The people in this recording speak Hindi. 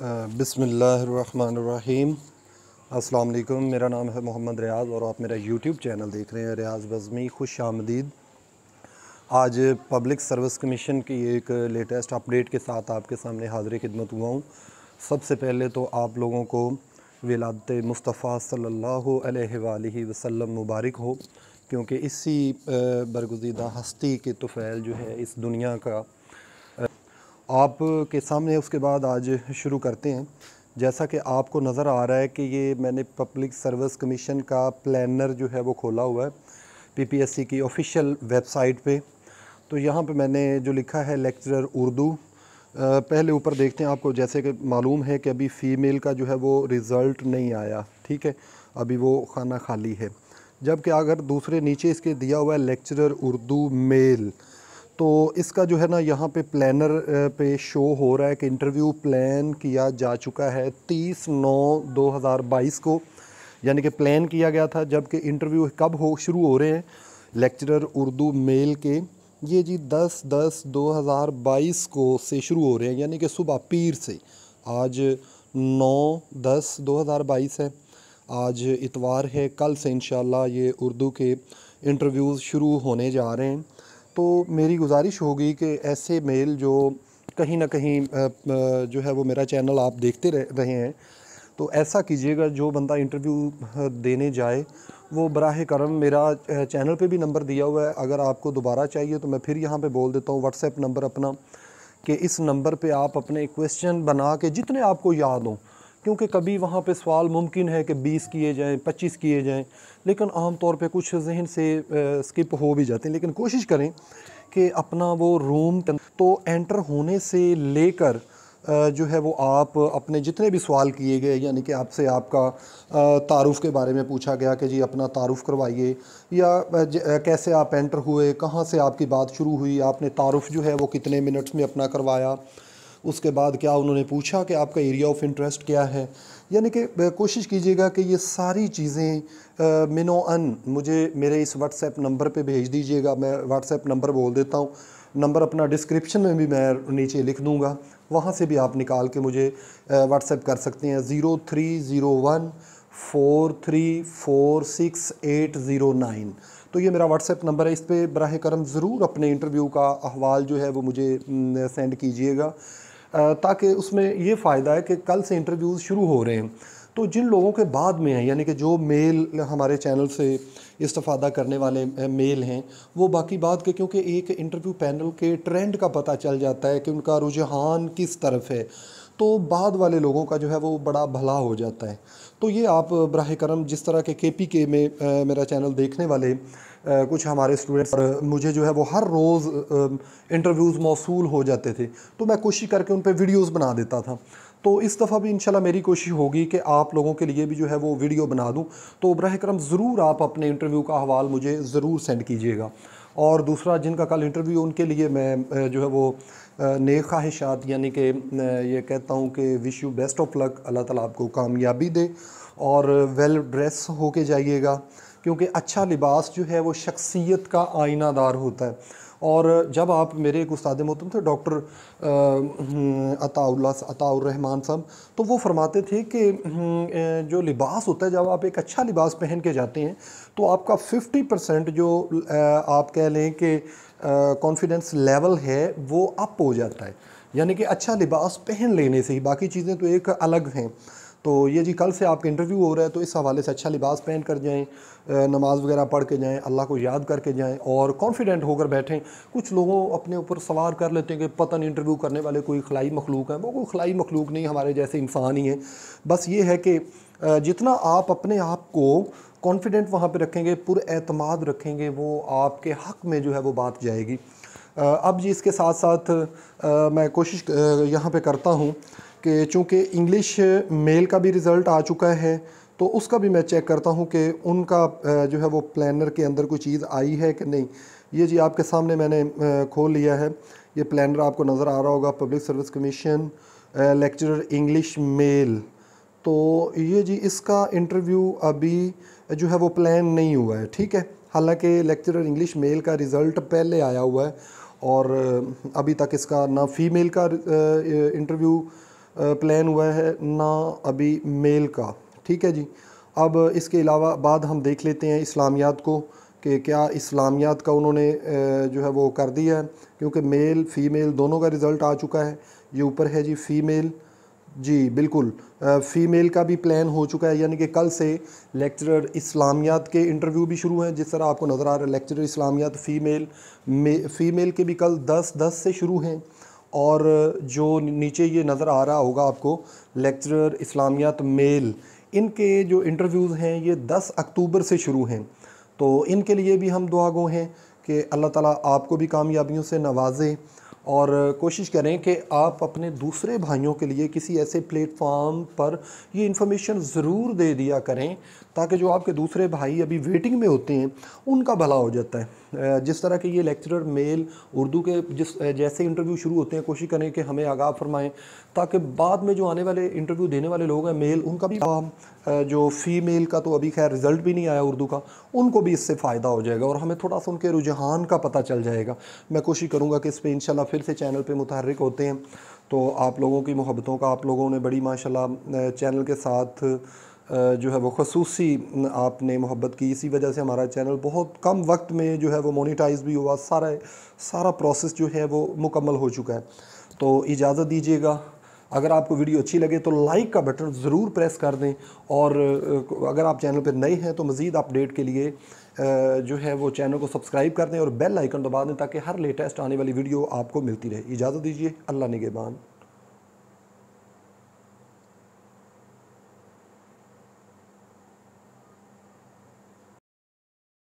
बसमीम अल्लाम मेरा नाम है मोहम्मद रियाज़ और आप मेरा यूट्यूब चैनल देख रहे हैं रियाज बज़मी खुश आमदीद आज पब्लिक सर्विस कमीशन की एक लेटेस्ट अपडेट के साथ आपके सामने हाजिर खिदमत हुआ हूँ सबसे पहले तो आप लोगों को विलादत मुस्तफ़ा सल्लल्लाहु अलैहि वसल्लम मुबारक हो क्योंकि इसी बरगुजीदा हस्ती के तुफ़ैल जो है इस दुनिया का आप के सामने उसके बाद आज शुरू करते हैं जैसा कि आपको नज़र आ रहा है कि ये मैंने पब्लिक सर्विस कमीशन का प्लानर जो है वो खोला हुआ है पीपीएससी की ऑफिशियल वेबसाइट पे तो यहाँ पे मैंने जो लिखा है लेक्चरर उर्दू पहले ऊपर देखते हैं आपको जैसे कि मालूम है कि अभी फ़ीमेल का जो है वो रिज़ल्ट नहीं आया ठीक है अभी वो खाना खाली है जबकि अगर दूसरे नीचे इसके दिया हुआ है लेक्चरर उर्दू मेल तो इसका जो है ना यहाँ पे प्लानर पे शो हो रहा है कि इंटरव्यू प्लान किया जा चुका है 30 नौ 2022 को यानी कि प्लान किया गया था जबकि इंटरव्यू कब हो शुरू हो रहे हैं लेक्चरर उर्दू मेल के ये जी 10 दस 2022 को से शुरू हो रहे हैं यानी कि सुबह पीर से आज 9 दस 2022 है आज इतवार है कल से इन ये उर्दू के इंटरव्यूज़ शुरू होने जा रहे हैं तो मेरी गुजारिश होगी कि ऐसे मेल जो कहीं ना कहीं जो है वो मेरा चैनल आप देखते रहे हैं तो ऐसा कीजिएगा जो बंदा इंटरव्यू देने जाए वो बराह करम मेरा चैनल पे भी नंबर दिया हुआ है अगर आपको दोबारा चाहिए तो मैं फिर यहाँ पे बोल देता हूँ व्हाट्सएप नंबर अपना कि इस नंबर पे आप अपने क्वेश्चन बना के जितने आपको याद हों क्योंकि कभी वहाँ पे सवाल मुमकिन है कि 20 किए जाएं 25 किए जाएं लेकिन आम तौर पे कुछ जहन से स्किप हो भी जाते हैं लेकिन कोशिश करें कि अपना वो रूम तो एंटर होने से लेकर जो है वो आप अपने जितने भी सवाल किए गए यानी कि आपसे आपका तारुफ़ के बारे में पूछा गया कि जी अपना तारुफ़ करवाइए या कैसे आप एंटर हुए कहाँ से आपकी बात शुरू हुई आपने तारुफ़ जो है वो कितने मिनट्स में अपना करवाया उसके बाद क्या उन्होंने पूछा कि आपका एरिया ऑफ इंटरेस्ट क्या है यानी कि कोशिश कीजिएगा कि ये सारी चीज़ें मिनो अन मुझे मेरे इस व्हाट्सएप नंबर पे भेज दीजिएगा मैं व्हाट्सएप नंबर बोल देता हूँ नंबर अपना डिस्क्रिप्शन में भी मैं नीचे लिख दूँगा वहाँ से भी आप निकाल के मुझे व्हाट्सएप कर सकते हैं zero three zero one four three four six eight zero nine तो ये मेरा व्हाट्सएप नंबर है इस पर बरह करम ज़रूर अपने इंटरव्यू का अहवाल जो है वो मुझे सेंड कीजिएगा ताकि उसमें ये फ़ायदा है कि कल से इंटरव्यूज़ शुरू हो रहे हैं तो जिन लोगों के बाद में हैं यानी कि जो मेल हमारे चैनल से इस्तफ़ादा करने वाले मेल हैं वो बाकी बात के क्योंकि एक इंटरव्यू पैनल के ट्रेंड का पता चल जाता है कि उनका रुझान किस तरफ है तो बाद वाले लोगों का जो है वो बड़ा भला हो जाता है तो ये आप बरह करम जिस तरह के के पी के में आ, मेरा चैनल देखने वाले आ, कुछ हमारे स्टूडेंट्स और मुझे जो है वो हर रोज़ इंटरव्यूज़ मौसू हो जाते थे तो मैं कोशिश करके उन पर वीडियोज़ बना देता था तो इस दफ़ा भी इंशाल्लाह मेरी कोशिश होगी कि आप लोगों के लिए भी जो है वो वीडियो बना दूँ तो बरह करम ज़रूर आप अपने इंटरव्यू का हवाल मुझे ज़रूर सेंड कीजिएगा और दूसरा जिनका कल इंटरव्यू उनके लिए मैं जो है वो नेक ख्वाहिशात यानी कि ये कहता हूँ कि wish you best of luck अल्लाह ताला आपको कामयाबी दे और वेल ड्रेस होके जाइएगा क्योंकि अच्छा लिबास जो है वो शख्सियत का आईनादार होता है और जब आप मेरे एक उस्ताद मोहतम थे डॉक्टर हम्म, अताउल्ला रहमान साहब तो वो फरमाते थे कि हम्म, जो लिबास होता है जब आप एक अच्छा लिबास पहन के जाते हैं तो आपका 50 परसेंट जो आप कह लें कि कॉन्फिडेंस लेवल है वो अप हो जाता है यानी कि अच्छा लिबास पहन लेने से ही बाकी चीज़ें तो एक अलग हैं तो ये जी कल से आपका इंटरव्यू हो रहा है तो इस हवाले से अच्छा लिबास पहन कर जाएँ नमाज़ वगैरह पढ़ के जाएँ अल्लाह को याद करके जाएँ और कॉन्फिडेंट होकर बैठें कुछ लोगों अपने ऊपर सवार कर लेते हैं कि नहीं इंटरव्यू करने वाले कोई खलाई मखलूक हैं वो कोई खलाई मखलूक नहीं हमारे जैसे इंसान ही हैं बस ये है कि जितना आप अपने आप को कॉन्फिडेंट वहाँ पर रखेंगे पुरमाद रखेंगे वो आपके हक़ में जो है वो बात जाएगी अब जी इसके साथ साथ मैं कोशिश यहाँ पर करता हूँ कि चूँकि इंग्लिश मेल का भी रिज़ल्ट आ चुका है तो उसका भी मैं चेक करता हूँ कि उनका जो है वो प्लानर के अंदर कोई चीज़ आई है कि नहीं ये जी आपके सामने मैंने खोल लिया है ये प्लानर आपको नज़र आ रहा होगा public service commission lecturer English male तो ये जी इसका इंटरव्यू अभी जो है वो प्लान नहीं हुआ है ठीक है हालांकि लेक्चरर इंग्लिश मेल का रिज़ल्ट पहले आया हुआ है और अभी तक इसका ना फ़ीमेल का इंटरव्यू प्लान हुआ है ना अभी मेल का ठीक है जी अब इसके अलावा बाद हम देख लेते हैं इस्लामियात को कि क्या इस्लामियात का उन्होंने जो है वो कर दिया है क्योंकि मेल फ़ीमेल दोनों का रिज़ल्ट आ चुका है ये ऊपर है जी फ़ीमेल जी बिल्कुल फ़ीमेल का भी प्लान हो चुका है यानी कि कल से लेक्चरर इस्लामियात के इंटरव्यू भी शुरू हैं जिस तरह आपको नज़र आ रहा है लेक्चरर इस्लामियात फ़ीमेल फ़ीमेल के भी कल दस दस से शुरू हैं और जो नीचे ये नज़र आ रहा होगा आपको लेक्चरर इस्लामियात मेल इनके जो इंटरव्यूज़ हैं ये 10 अक्टूबर से शुरू हैं तो इनके लिए भी हम दुआगो हैं कि अल्लाह ताला आपको भी कामयाबियों से नवाजे और कोशिश करें कि आप अपने दूसरे भाइयों के लिए किसी ऐसे प्लेटफॉर्म पर ये इन्फॉर्मेशन ज़रूर दे दिया करें ताकि जो आपके दूसरे भाई अभी वेटिंग में होते हैं उनका भला हो जाता है जिस तरह के ये लेक्चरर मेल उर्दू के जिस जैसे इंटरव्यू शुरू होते हैं कोशिश करें कि हमें आगाह फरमाएँ ताकि बाद में जो आने वाले इंटरव्यू देने वाले लोग हैं मेल उनका भी जो फ़ीमेल का तो अभी खैर रिज़ल्ट भी नहीं आया उर्दू का उनको भी इससे फ़ायदा हो जाएगा और हमें थोड़ा सा उनके रुझान का पता चल जाएगा मैं कोशिश करूँगा कि इस पर इन फिर फिर से चैनल पे मुतहरक होते हैं तो आप लोगों की मोहब्बतों का आप लोगों ने बड़ी माशाल्लाह चैनल के साथ जो है वो खसूस आपने मोहब्बत की इसी वजह से हमारा चैनल बहुत कम वक्त में जो है वो मोनिटाइज भी हुआ सारा सारा प्रोसेस जो है वो मुकम्मल हो चुका है तो इजाज़त दीजिएगा अगर आपको वीडियो अच्छी लगे तो लाइक का बटन ज़रूर प्रेस कर दें और अगर आप चैनल पर नए हैं तो मज़ीद अपडेट के लिए जो है वो चैनल को सब्सक्राइब कर दें और बेल आइकन दबा दें ताकि हर लेटेस्ट आने वाली वीडियो आपको मिलती रहे इजाज़त दीजिए अल्लाह निगेबान